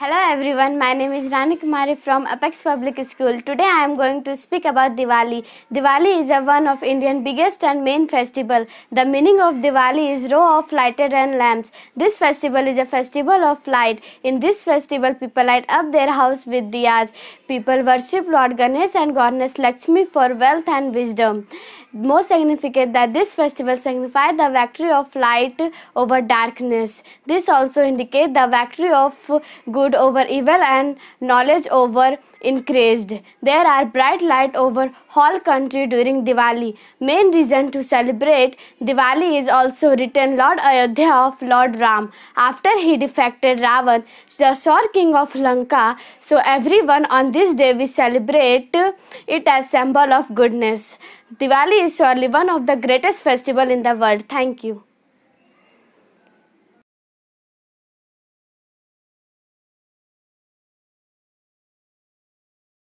Hello everyone, my name is Rani Kumari from Apex Public School. Today I am going to speak about Diwali. Diwali is a one of Indian biggest and main festival. The meaning of Diwali is row of lighted and lamps. This festival is a festival of light. In this festival, people light up their house with diyas. People worship Lord Ganesh and Goddess Lakshmi for wealth and wisdom. More significant that this festival signifies the victory of light over darkness. This also indicates the victory of good good over evil and knowledge over increased. There are bright light over whole country during Diwali. Main reason to celebrate Diwali is also written Lord Ayodhya of Lord Ram. After he defected Ravan, the Shore king of Lanka, so everyone on this day we celebrate it as symbol of goodness. Diwali is surely one of the greatest festival in the world. Thank you.